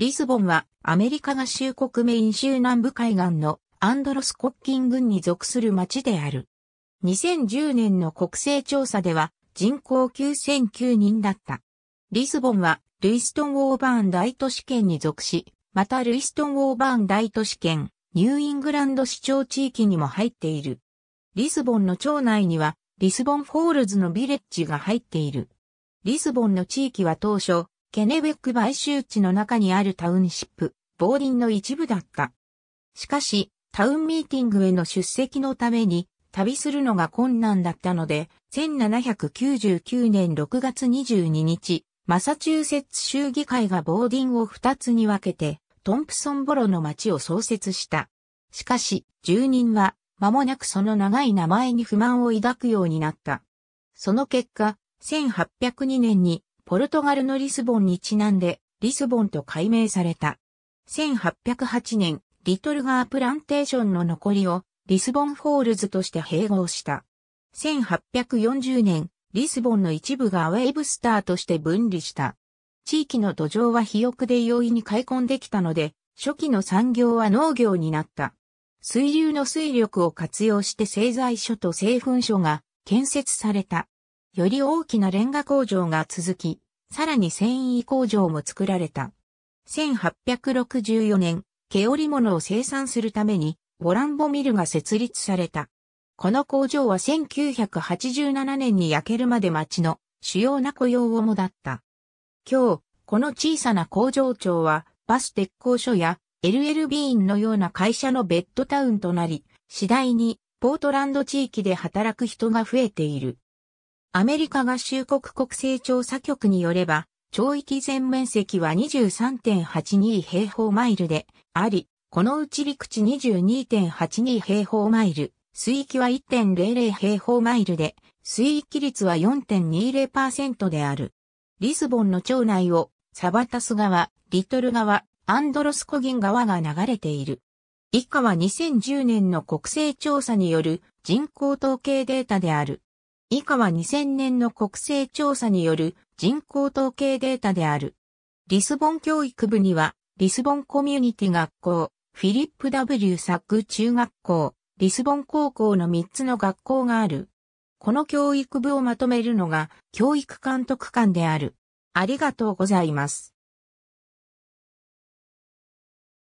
リスボンはアメリカ合衆国メイン州南部海岸のアンドロス国金郡に属する町である。2010年の国勢調査では人口9009人だった。リスボンはルイストン・オーバーン大都市圏に属し、またルイストン・オーバーン大都市圏、ニューイングランド市長地域にも入っている。リスボンの町内にはリスボン・フォールズのビレッジが入っている。リスボンの地域は当初、ケネベック買収地の中にあるタウンシップ、ボーリンの一部だった。しかし、タウンミーティングへの出席のために、旅するのが困難だったので、1799年6月22日、マサチューセッツ州議会がボーディンを2つに分けて、トンプソンボロの町を創設した。しかし、住人は、間もなくその長い名前に不満を抱くようになった。その結果、1802年にポルトガルのリスボンにちなんで、リスボンと改名された。1808年、リトルガープランテーションの残りを、リスボンフォールズとして併合した。1840年、リスボンの一部がウェイブスターとして分離した。地域の土壌は肥沃で容易に開墾できたので、初期の産業は農業になった。水流の水力を活用して製材所と製粉所が建設された。より大きなレンガ工場が続き、さらに繊維工場も作られた。1864年、毛織物を生産するために、ボランボミルが設立された。この工場は1987年に焼けるまで町の主要な雇用をもだった。今日、この小さな工場長は、バス鉄工所や LLB ンのような会社のベッドタウンとなり、次第にポートランド地域で働く人が増えている。アメリカ合衆国国勢調査局によれば、町域全面積は23.82平方マイルであり、このうち陸地22.82平方マイル、水域は1.00平方マイルで、水域率は4.20%である。リスボンの町内をサバタス川、リトル川、アンドロスコギン川が流れている。以下は2010年の国勢調査による人口統計データである。以下は2000年の国勢調査による人口統計データである。リスボン教育部には、リスボンコミュニティ学校、フィリップ W サック中学校、リスボン高校の3つの学校がある。この教育部をまとめるのが教育監督官である。ありがとうございます。